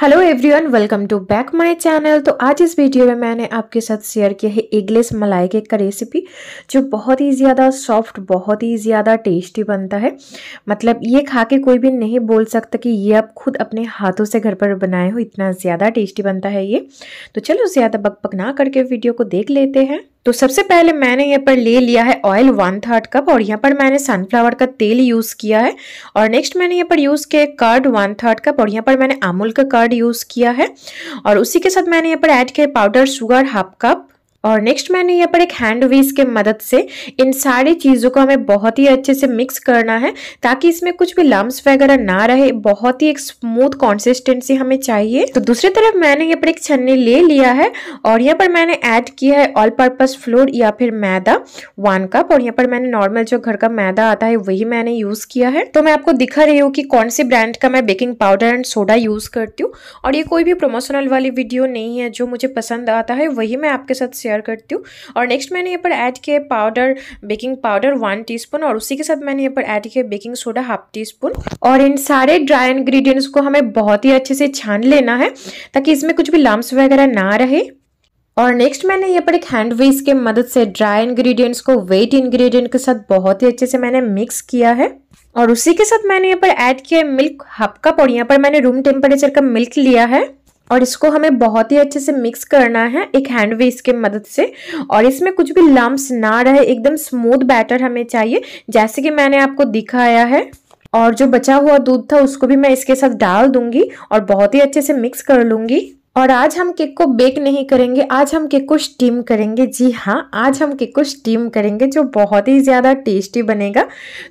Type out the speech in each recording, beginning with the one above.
hello everyone welcome to back my channel तो आज इस वीडियो में मैंने आपके साथ शेयर किया है एगलेस मलाई केक का रेसिपी जो बहुत ही ज़्यादा सॉफ्ट बहुत ही ज़्यादा टेस्टी बनता है मतलब ये खा के कोई भी नहीं बोल सकता कि ये आप खुद अपने हाथों से घर पर बनाए हो इतना ज़्यादा टेस्टी बनता है ये तो चलो ज़्यादा बकबक ना करके वीडियो को देख लेते हैं तो सबसे पहले मैंने यहाँ पर ले लिया है ऑयल वन थर्ड कप और यहाँ पर मैंने सनफ्लावर का तेल यूज़ किया है और नेक्स्ट मैंने यहाँ पर यूज़ किया कर्ड वन थर्ड कप और यहाँ पर मैंने अमूल का कर्ड यूज़ किया है और उसी के साथ मैंने यहाँ पर ऐड किया पाउडर शुगर हाफ कप और नेक्स्ट मैंने यहाँ पर एक हैंड वीस के मदद से इन सारी चीज़ों को हमें बहुत ही अच्छे से मिक्स करना है ताकि इसमें कुछ भी लम्ब वगैरह ना रहे बहुत ही एक स्मूथ कॉन्सिस्टेंसी हमें चाहिए तो दूसरी तरफ मैंने यहाँ पर एक छन्नी ले लिया है और यहाँ पर मैंने ऐड किया है ऑल पर्पज़ फ्लोर या फिर मैदा वन कप और यहाँ पर मैंने नॉर्मल जो घर का मैदा आता है वही मैंने यूज़ किया है तो मैं आपको दिखा रही हूँ कि कौन से ब्रांड का मैं baking powder and soda use करती हूँ और ये कोई भी प्रमोशनल वाली वीडियो नहीं है जो मुझे पसंद आता है वही मैं आपके साथ शेयर शेयर करती हूँ और नेक्स्ट मैंने यहाँ पर ऐड किया powder baking powder one T और उसी के साथ मैंने यहाँ पर ऐड किया baking soda half teaspoon और इन सारे ड्राई इन्ग्रीडियंट्स को हमें बहुत ही अच्छे से छान लेना है ताकि इसमें कुछ भी लम्ब वगैरह ना रहे और नेक्स्ट मैंने यहाँ पर एक हैंड वेस के मदद से ड्राई इंग्रेडिएंट्स को वेट इंग्रेडिएंट के साथ बहुत ही अच्छे से मैंने मिक्स किया है और उसी के साथ मैंने यहाँ पर ऐड किया मिल्क हाफ कप और यहाँ पर मैंने रूम टेम्परेचर का मिल्क लिया है और इसको हमें बहुत ही अच्छे से मिक्स करना है एक हैंड वेस के मदद से और इसमें कुछ भी लम्ब ना रहे एकदम स्मूथ बैटर हमें चाहिए जैसे कि मैंने आपको दिखाया है और जो बचा हुआ दूध था उसको भी मैं इसके साथ डाल दूंगी और बहुत ही अच्छे से मिक्स कर लूंगी और आज हम केक को बेक नहीं करेंगे आज हम केक को स्टीम करेंगे जी हाँ आज हम केक को स्टीम करेंगे जो बहुत ही ज़्यादा टेस्टी बनेगा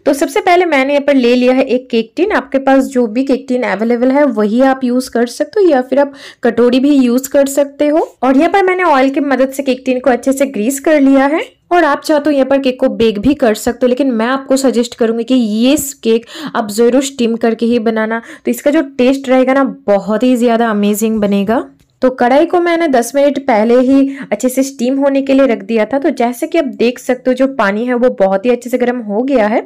तो सबसे पहले मैंने यहाँ पर ले लिया है एक केक टिन आपके पास जो भी केक टिन अवेलेबल है वही आप यूज़ कर सकते हो या फिर आप कटोरी भी यूज़ कर सकते हो और यहाँ पर मैंने ऑयल की मदद से केक टिन को अच्छे से ग्रीस कर लिया है और आप चाहते हो तो यहाँ पर केक को बेक भी कर सकते हो लेकिन मैं आपको सजेस्ट करूँगी कि ये केक आप ज़रूर स्टीम करके ही बनाना तो इसका जो टेस्ट रहेगा ना बहुत ही ज़्यादा अमेजिंग बनेगा तो कढ़ाई को मैंने 10 मिनट पहले ही अच्छे से स्टीम होने के लिए रख दिया था तो जैसे कि आप देख सकते हो जो पानी है वो बहुत ही अच्छे से गर्म हो गया है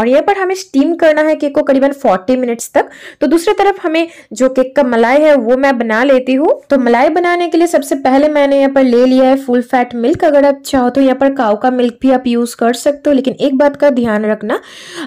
और यहाँ पर हमें स्टीम करना है केक को करीबन 40 मिनट्स तक तो दूसरी तरफ हमें जो केक का मलाई है वो मैं बना लेती हूँ तो मलाई बनाने के लिए सबसे पहले मैंने यहाँ पर ले लिया है फुल फैट मिल्क अगर आप चाहो तो यहाँ पर काव का मिल्क भी आप यूज़ कर सकते हो लेकिन एक बात का ध्यान रखना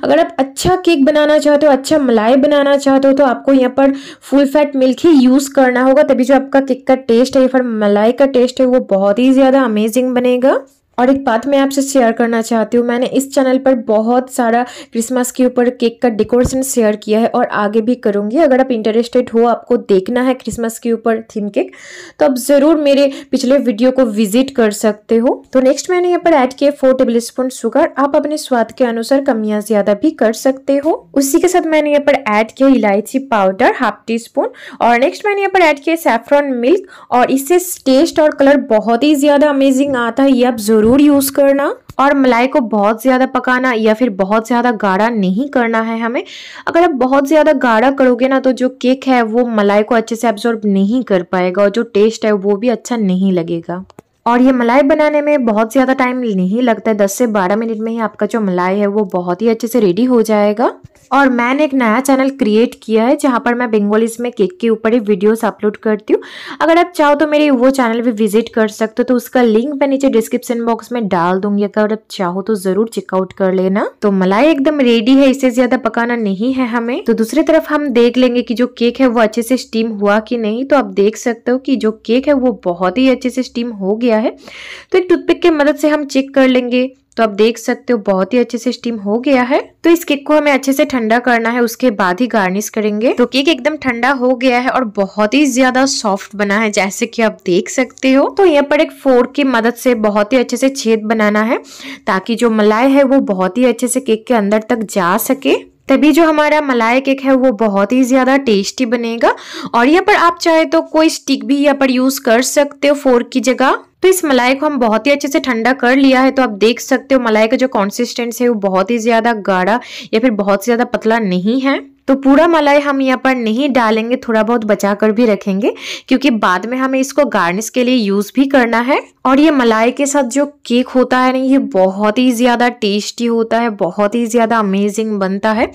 अगर आप अच्छा केक बनाना चाहते हो अच्छा मलाई बनाना चाहते हो तो आपको यहाँ पर फुल फैट मिल्क ही यूज़ करना होगा तभी जो आपका तिक्का टेस्ट है ये फिर मलाई का टेस्ट है वो बहुत ही ज़्यादा अमेजिंग बनेगा और एक बात मैं आपसे शेयर करना चाहती हूँ मैंने इस चैनल पर बहुत सारा क्रिसमस के ऊपर केक का डेकोरेशन शेयर किया है और आगे भी करूँगी अगर आप इंटरेस्टेड हो आपको देखना है क्रिसमस के ऊपर थीम केक तो आप ज़रूर मेरे पिछले वीडियो को विजिट कर सकते हो तो नेक्स्ट मैंने यहाँ पर ऐड किया फोर टेबल स्पून शुगर आप अपने स्वाद के अनुसार कमियाँ ज़्यादा भी कर सकते हो उसी के साथ मैंने यहाँ पर ऐड किया इलायची पाउडर हाफ टी स्पून और नेक्स्ट मैंने यहाँ पर ऐड किया सेफ्रॉन मिल्क और इससे टेस्ट और कलर बहुत ही ज़्यादा अमेजिंग आता है ये आप जरूर ज़रूर यूज़ करना और मलाई को बहुत ज़्यादा पकाना या फिर बहुत ज़्यादा गाढ़ा नहीं करना है हमें अगर आप बहुत ज़्यादा गाढ़ा करोगे ना तो जो केक है वो मलाई को अच्छे से एब्जॉर्ब नहीं कर पाएगा और जो टेस्ट है वो भी अच्छा नहीं लगेगा और ये मलाई बनाने में बहुत ज़्यादा टाइम नहीं लगता है दस से बारह मिनट में ही आपका जो मलाई है वो बहुत ही अच्छे से रेडी हो जाएगा और मैंने एक नया चैनल क्रिएट किया है जहाँ पर मैं बंगालीज में केक के ऊपर ही वीडियोस अपलोड करती हूँ अगर आप चाहो तो मेरे वो चैनल भी विजिट कर सकते हो तो उसका लिंक मैं नीचे डिस्क्रिप्शन बॉक्स में डाल दूंगी अगर आप चाहो तो ज़रूर चेकआउट कर लेना तो मलाई एकदम रेडी है इससे ज़्यादा पकाना नहीं है हमें तो दूसरी तरफ हम देख लेंगे की जो केक है वो अच्छे से स्टीम हुआ कि नहीं तो आप देख सकते हो कि जो केक है वो बहुत ही अच्छे से स्टीम हो गया किया है तो एक टूथपिक की मदद से हम चेक कर लेंगे तो आप देख सकते हो बहुत ही अच्छे से स्टीम हो गया है तो इस केक को हमें अच्छे से ठंडा करना है उसके बाद ही गार्निश करेंगे तो केक एकदम ठंडा हो गया है और बहुत ही ज्यादा सॉफ्ट बना है जैसे कि आप देख सकते हो तो यहाँ पर एक फोर्क की मदद से बहुत ही अच्छे से छेद बनाना है ताकि जो मलाई है वो बहुत ही अच्छे से केक के अंदर तक जा सके तभी जो हमारा मलाई केक है वो बहुत ही ज़्यादा टेस्टी बनेगा और यहाँ पर आप चाहे तो कोई स्टिक भी यहाँ पर यूज़ कर सकते हो फोर्क की जगह तो इस मलाई को हम बहुत ही अच्छे से ठंडा कर लिया है तो आप देख सकते हो मलाई का जो कॉन्सिस्टेंस है वो बहुत ही ज़्यादा गाढ़ा या फिर बहुत ज़्यादा पतला नहीं है तो पूरा मलाई हम यहाँ पर नहीं डालेंगे थोड़ा बहुत बचा कर भी रखेंगे क्योंकि बाद में हमें इसको गार्निश के लिए यूज़ भी करना है और ये मलाई के साथ जो केक होता है ना ये बहुत ही ज़्यादा टेस्टी होता है बहुत ही ज़्यादा अमेजिंग बनता है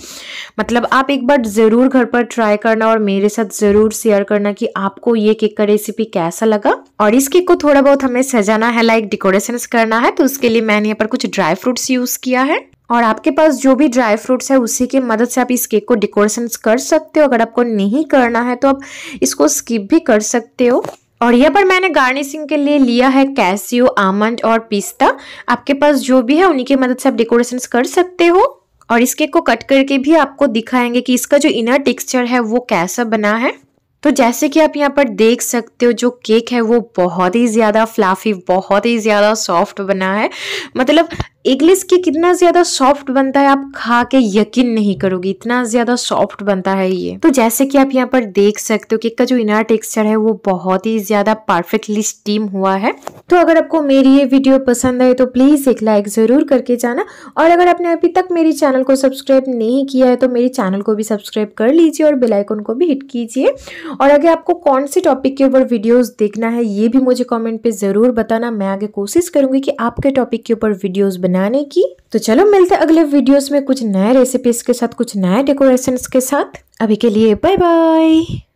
मतलब आप एक बार ज़रूर घर पर ट्राई करना और मेरे साथ ज़रूर शेयर करना कि आपको ये केक का रेसिपी कैसा लगा और इस केक को थोड़ा बहुत हमें सजाना है लाइक डेकोरेशन करना है तो उसके लिए मैंने यहाँ पर कुछ ड्राई फ्रूट्स यूज़ किया है और आपके पास जो भी ड्राई फ्रूट्स है उसी की मदद से आप इस केक को डेकोरेशन कर सकते हो अगर आपको नहीं करना है तो आप इसको स्किप भी कर सकते हो और यहाँ पर मैंने गार्निशिंग के लिए लिया है कैसियो आमंड और पिस्ता आपके पास जो भी है उन्हीं की मदद से आप डेकोरेशन कर सकते हो और इस केक को कट करके भी आपको दिखाएंगे कि इसका जो इनर टेक्सचर है वो कैसा बना है तो जैसे कि आप यहाँ पर देख सकते हो जो केक है वो बहुत ही ज़्यादा फ्लाफी बहुत ही ज़्यादा सॉफ्ट बना है मतलब एगलेस केक कितना ज्यादा सॉफ्ट बनता है आप खा के यकीन नहीं करोगे इतना ज्यादा सॉफ्ट बनता है ये तो जैसे कि आप यहाँ पर देख सकते हो केक का जो इनर टेक्सचर है वो बहुत ही ज्यादा परफेक्टली स्टीम हुआ है तो अगर आपको मेरी ये वीडियो पसंद आए तो प्लीज एक लाइक जरूर करके जाना और अगर आपने अभी तक मेरे चैनल को सब्सक्राइब नहीं किया है तो मेरे चैनल को भी सब्सक्राइब कर लीजिए और बेलाइकन को भी हिट कीजिए और अगर आपको कौन से टॉपिक के ऊपर वीडियोज देखना है ये भी मुझे कॉमेंट पर जरूर बताना मैं आगे कोशिश करूंगी कि आपके टॉपिक के ऊपर वीडियोज बनाने की तो चलो मिलते हैं अगले वीडियोस में कुछ नए रेसिपीज के साथ कुछ नए डेकोरेशंस के साथ अभी के लिए बाय बाय